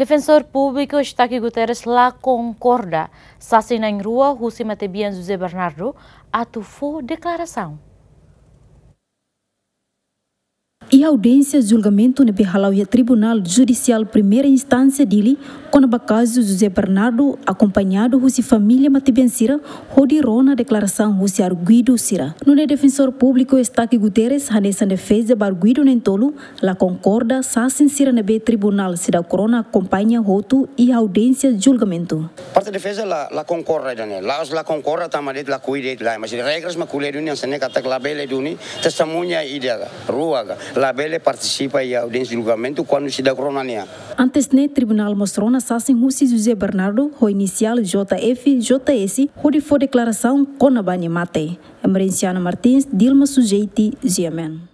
Defensor Público Estaqui Guterres lá concorda. Sassina em rua, Rússia Matebian José Bernardo, atuou declaração. De audiência julgamento no Behalauia e Tribunal Judicial Primeira Instância dele, quando bacaso José Bernardo, acompanhado mati família Matibensira, rona declaração husi arguido Sira. No defensor público está que Guterres, Hanessa defesa barguido nentolo, la concorda, sa sincera nebe tribunal Sira Corona acompanha roto e audiência julgamento. Parte defesa la, la concorda, Daniel. La, la concorda tamadet la cuide, la, mas regras maculei duni, ansene katak labele duni, testemunha ideaga, ruaga, la Isabelle participa em audiência de julgamento quando se dá cronania. Antes o né, tribunal mostrou na Sassin Russi José Bernardo, o inicial JF, JS, onde foi declaração com a Bani Mate. Emerenciano Martins, Dilma Sujeiti, Ziemen.